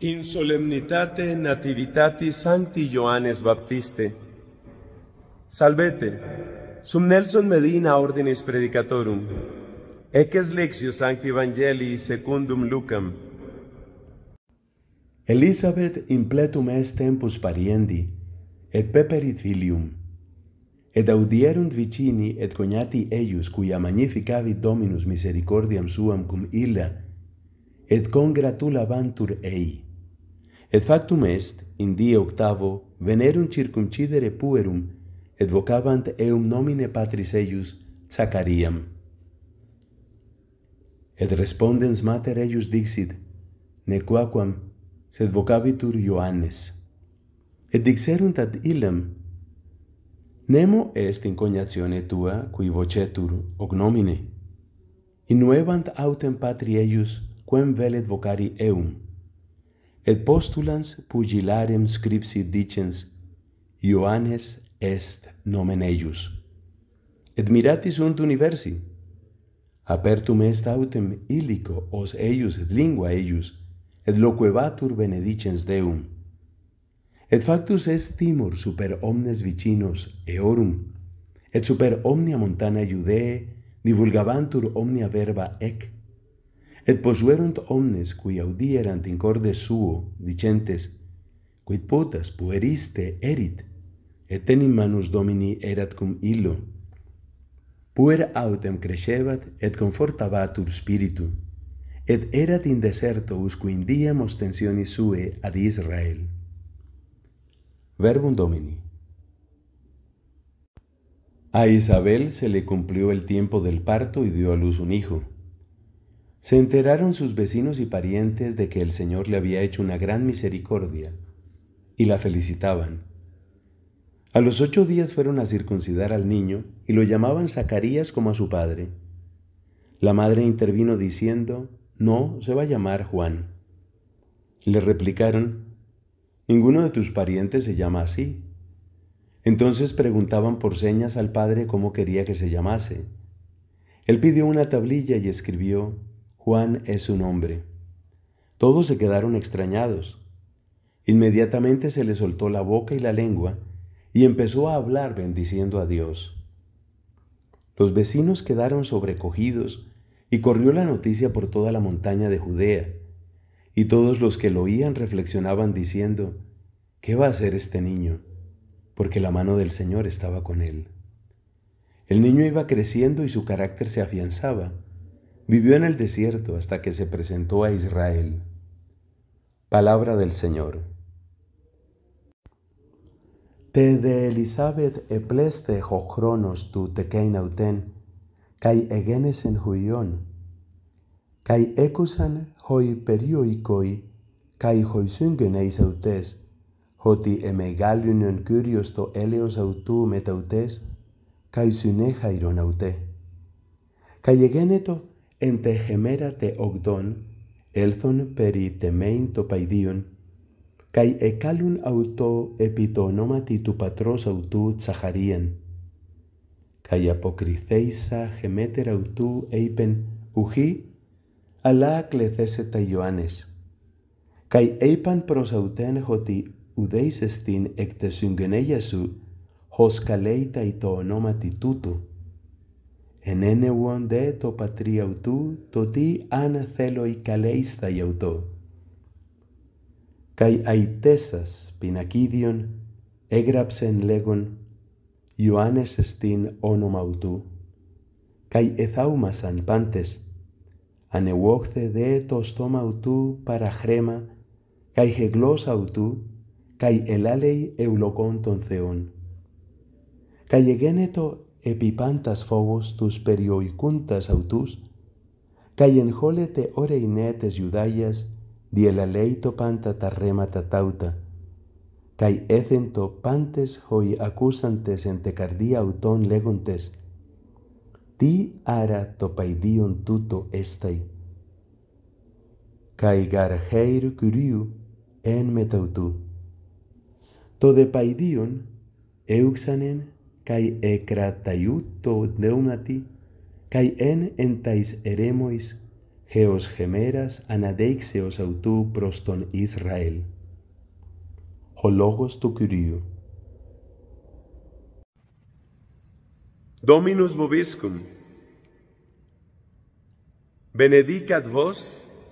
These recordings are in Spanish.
In solemnitate nativitatis sancti Ioannes Baptiste. Salvete, sum Nelson Medina ordinis predicatorum, eques lexio sancti evangelii secundum Lucam. in pletum est tempus pariendi, et peperit filium. Et audierunt vicini et cognati eius, cuya magnifica Dominus misericordiam suam cum illa, et congratulabantur ei. Et factum est, in die octavo, venerum circumcidere puerum, et vocabant eum nomine patris eius, Zachariam. Et respondens mater eius dixit, nequaquam, sed vocabitur Ioannes. Et dixerunt ad illam, Nemo est in cognazione tua, cui vocetur, og nomine. Innuevant autem patri eius, quem velet vocari eum et postulans pugilarem scripsi dicens Ioannes est nomen eius. Et miratis unt universi. Apertum est autem illico os eius et lingua eius, et loquebatur benedicens Deum. Et factus est timor super omnes vicinos eorum, et super omnia montana iudee divulgabantur omnia verba ec Et posuerunt omnes cui audierant in suo, dicentes, quid potas pueriste erit, et tenim manus Domini erat cum illo. Puer autem crescebat et confortabatur spiritu, et erat in deserto us in diem ostensionis sue ad Israel. Verbum Domini. A Isabel se le cumplió el tiempo del parto y dio a luz un hijo. Se enteraron sus vecinos y parientes de que el Señor le había hecho una gran misericordia y la felicitaban. A los ocho días fueron a circuncidar al niño y lo llamaban Zacarías como a su padre. La madre intervino diciendo, no, se va a llamar Juan. Le replicaron, ninguno de tus parientes se llama así. Entonces preguntaban por señas al padre cómo quería que se llamase. Él pidió una tablilla y escribió, Juan es su nombre. Todos se quedaron extrañados. Inmediatamente se le soltó la boca y la lengua y empezó a hablar bendiciendo a Dios. Los vecinos quedaron sobrecogidos y corrió la noticia por toda la montaña de Judea. Y todos los que lo oían reflexionaban diciendo, ¿qué va a hacer este niño? Porque la mano del Señor estaba con él. El niño iba creciendo y su carácter se afianzaba Vivió en el desierto hasta que se presentó a Israel. Palabra del Señor. Te de Elizabeth epleste jochronos tu tekeinauten, kai egenes en huion, kai ecusan hoi perioikoi, kai hoi eis autes, hoti emegalion curios to eleos autu metautes, kai suneja Kai egeneto εν τε χεμέρα τε ογδόν, έλθον περί τεμέιν το παϊδίον, καί εκάλουν αυτό επί το ονόματι του πατρός αυτού Τσαχαρίαν. Καί αποκριθέισα χεμέτερα αυτού είπεν ουχή, αλλά κλεθέσε τα Ιωάννες. Καί είπαν προς αυτέν ότι ουδέης εστίν εκ τε σου, χως καλέητα το ονόματι τούτου ουόντε το πατρί αυτού, το τι αν θέλω η καλέιστα γι' αυτό. Καί αητέσας πινακίδιον έγραψεν λέγον Ιωάννες στην όνομα ουτού. καί εθαούμασαν πάντες, ανεβόχθε δε το στόμα αυτού παραχρέμα, καί γλώσσα ουτού καί ελάλεοι ευλογών των Θεών. Καί εγένετο επί πάντας φόβος τους περιοικούντας αυτούς, καί εν ώρα η νέα της Ιουδαίας διελαλέει το πάντα τα ρέματα τάουτα, καί έθεν το πάντες χοι ακούσαντες εν τε καρδία αυτών λέγοντες, τι άρα το παϊδίον τούτο έσταει. Καί γαρχέιρ Κυρίου εν μεταυτού. Το δε παϊδίον έουξανεν kai ekrataiuto deunati kai en entais eremois heos gemeras anadeixeos autou proston Israel. Ho logos tu curio. Dominus vobiscum. Benedicat vos,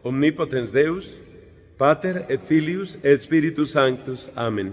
omnipotens Deus, Pater et Filius et Spiritus Sanctus. Amen.